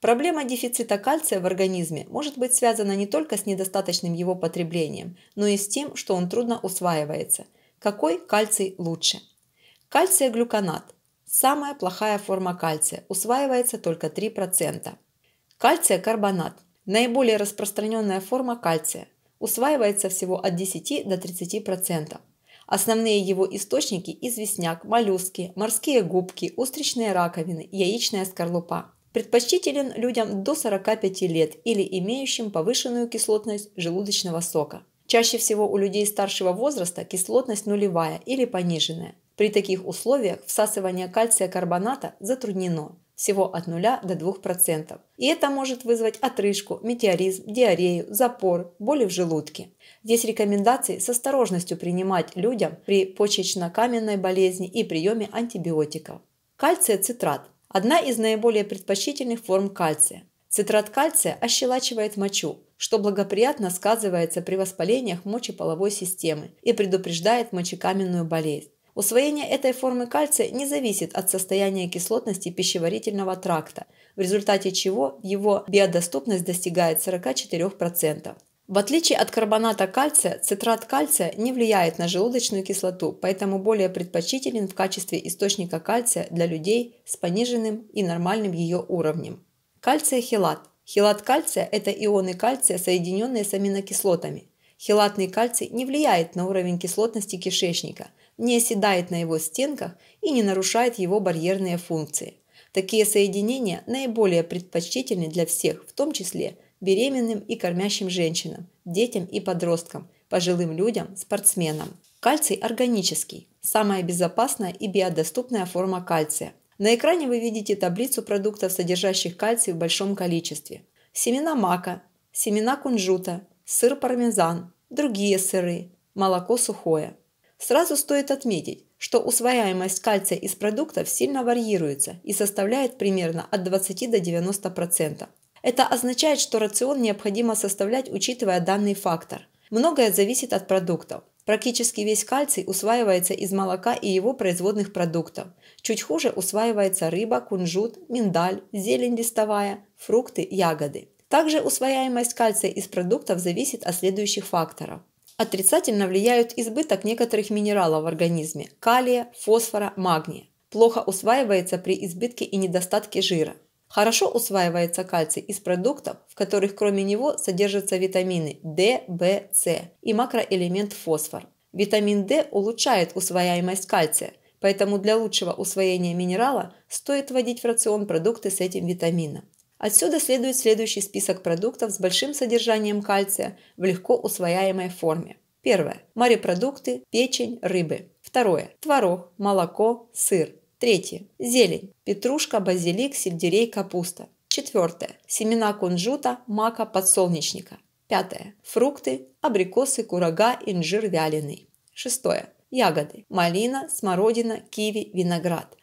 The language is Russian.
Проблема дефицита кальция в организме может быть связана не только с недостаточным его потреблением, но и с тем, что он трудно усваивается. Какой кальций лучше? Кальция глюконат – самая плохая форма кальция, усваивается только 3%. Кальция карбонат – наиболее распространенная форма кальция, усваивается всего от 10 до 30%. Основные его источники – известняк, моллюски, морские губки, устричные раковины, яичная скорлупа – Предпочтителен людям до 45 лет или имеющим повышенную кислотность желудочного сока. Чаще всего у людей старшего возраста кислотность нулевая или пониженная. При таких условиях всасывание кальция карбоната затруднено всего от 0 до 2%. И это может вызвать отрыжку, метеоризм, диарею, запор, боли в желудке. Здесь рекомендации с осторожностью принимать людям при почечно-каменной болезни и приеме антибиотиков. Кальция цитрат Одна из наиболее предпочтительных форм кальция. Цитрат кальция ощелачивает мочу, что благоприятно сказывается при воспалениях мочеполовой системы и предупреждает мочекаменную болезнь. Усвоение этой формы кальция не зависит от состояния кислотности пищеварительного тракта, в результате чего его биодоступность достигает 44%. В отличие от карбоната кальция, цитрат кальция не влияет на желудочную кислоту, поэтому более предпочтителен в качестве источника кальция для людей с пониженным и нормальным ее уровнем. Кальция хилат. Хилат кальция – это ионы кальция, соединенные с аминокислотами. Хилатный кальций не влияет на уровень кислотности кишечника, не оседает на его стенках и не нарушает его барьерные функции. Такие соединения наиболее предпочтительны для всех, в том числе – беременным и кормящим женщинам, детям и подросткам, пожилым людям, спортсменам. Кальций органический – самая безопасная и биодоступная форма кальция. На экране вы видите таблицу продуктов, содержащих кальций в большом количестве. Семена мака, семена кунжута, сыр пармезан, другие сыры, молоко сухое. Сразу стоит отметить, что усвояемость кальция из продуктов сильно варьируется и составляет примерно от 20 до 90%. Это означает, что рацион необходимо составлять, учитывая данный фактор. Многое зависит от продуктов. Практически весь кальций усваивается из молока и его производных продуктов. Чуть хуже усваивается рыба, кунжут, миндаль, зелень листовая, фрукты, ягоды. Также усвояемость кальция из продуктов зависит от следующих факторов. Отрицательно влияют избыток некоторых минералов в организме – калия, фосфора, магния. Плохо усваивается при избытке и недостатке жира – Хорошо усваивается кальций из продуктов, в которых кроме него содержатся витамины D, B, C и макроэлемент фосфор. Витамин D улучшает усвояемость кальция, поэтому для лучшего усвоения минерала стоит вводить в рацион продукты с этим витамином. Отсюда следует следующий список продуктов с большим содержанием кальция в легко усвояемой форме. Первое. Морепродукты, печень, рыбы. Второе. Творог, молоко, сыр. Третье. Зелень. Петрушка, базилик, сельдерей, капуста. Четвертое. Семена кунжута, мака, подсолнечника. Пятое. Фрукты, абрикосы, курага, инжир вяленый. Шестое. Ягоды. Малина, смородина, киви, виноград.